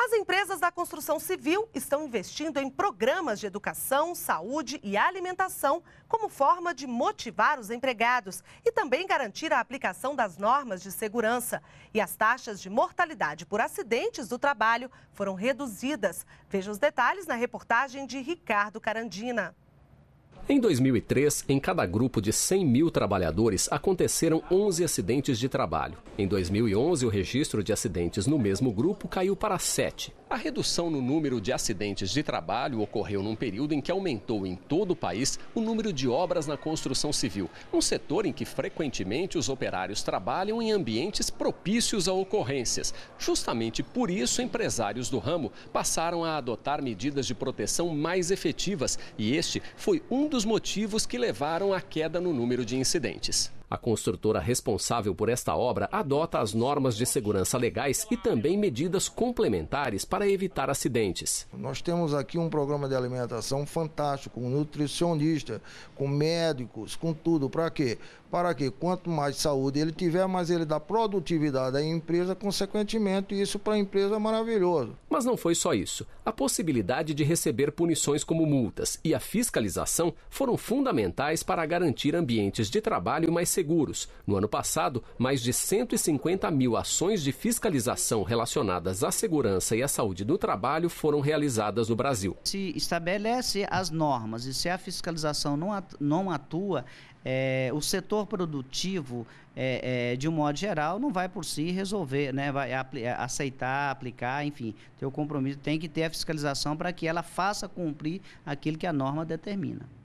As empresas da construção civil estão investindo em programas de educação, saúde e alimentação como forma de motivar os empregados e também garantir a aplicação das normas de segurança. E as taxas de mortalidade por acidentes do trabalho foram reduzidas. Veja os detalhes na reportagem de Ricardo Carandina. Em 2003, em cada grupo de 100 mil trabalhadores aconteceram 11 acidentes de trabalho. Em 2011, o registro de acidentes no mesmo grupo caiu para 7. A redução no número de acidentes de trabalho ocorreu num período em que aumentou em todo o país o número de obras na construção civil, um setor em que frequentemente os operários trabalham em ambientes propícios a ocorrências. Justamente por isso, empresários do ramo passaram a adotar medidas de proteção mais efetivas e este foi um dos motivos que levaram à queda no número de incidentes. A construtora responsável por esta obra adota as normas de segurança legais e também medidas complementares para evitar acidentes. Nós temos aqui um programa de alimentação fantástico, com nutricionista, com médicos, com tudo. Para quê? para que quanto mais saúde ele tiver, mais ele dá produtividade à empresa, consequentemente, isso para a empresa é maravilhoso. Mas não foi só isso. A possibilidade de receber punições como multas e a fiscalização foram fundamentais para garantir ambientes de trabalho mais seguros. No ano passado, mais de 150 mil ações de fiscalização relacionadas à segurança e à saúde do trabalho foram realizadas no Brasil. Se estabelece as normas e se a fiscalização não atua, é, o setor produtivo, é, é, de um modo geral, não vai por si resolver, né? vai é, aceitar, aplicar, enfim, ter o compromisso, tem que ter a fiscalização para que ela faça cumprir aquilo que a norma determina.